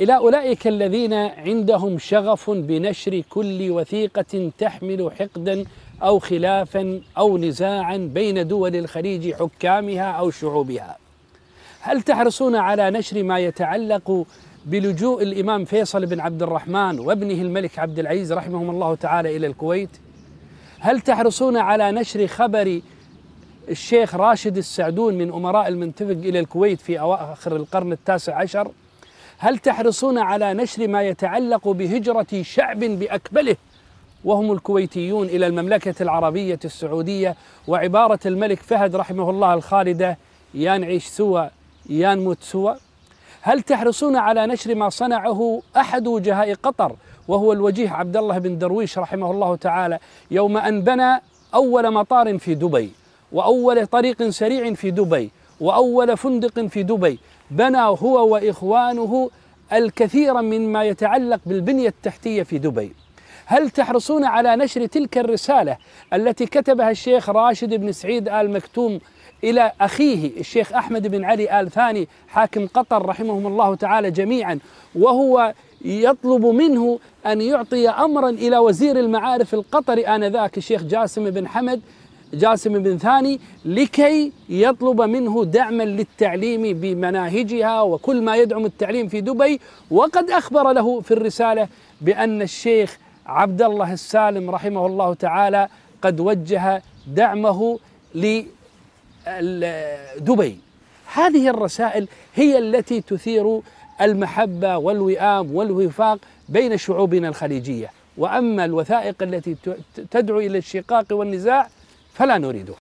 إلى أولئك الذين عندهم شغف بنشر كل وثيقة تحمل حقدا أو خلافا أو نزاعا بين دول الخليج حكامها أو شعوبها هل تحرصون على نشر ما يتعلق بلجوء الإمام فيصل بن عبد الرحمن وابنه الملك عبد العزيز رحمهم الله تعالى إلى الكويت هل تحرصون على نشر خبر الشيخ راشد السعدون من أمراء المنتفق إلى الكويت في أواخر القرن التاسع عشر هل تحرصون على نشر ما يتعلق بهجرة شعب بأكمله وهم الكويتيون إلى المملكة العربية السعودية وعبارة الملك فهد رحمه الله الخالدة يا نعيش سوى يا نموت سوى هل تحرصون على نشر ما صنعه أحد وجهاء قطر وهو الوجيه عبد الله بن درويش رحمه الله تعالى يوم أن بنى أول مطار في دبي وأول طريق سريع في دبي وأول فندق في دبي بنى هو وإخوانه الكثير مما يتعلق بالبنية التحتية في دبي هل تحرصون على نشر تلك الرسالة التي كتبها الشيخ راشد بن سعيد آل مكتوم إلى أخيه الشيخ أحمد بن علي آل ثاني حاكم قطر رحمهم الله تعالى جميعا وهو يطلب منه أن يعطي أمرا إلى وزير المعارف القطري آنذاك الشيخ جاسم بن حمد جاسم بن ثاني لكي يطلب منه دعما للتعليم بمناهجها وكل ما يدعم التعليم في دبي وقد اخبر له في الرساله بان الشيخ عبد الله السالم رحمه الله تعالى قد وجه دعمه لدبي هذه الرسائل هي التي تثير المحبه والوئام والوفاق بين شعوبنا الخليجيه واما الوثائق التي تدعو الى الشقاق والنزاع فلا نريده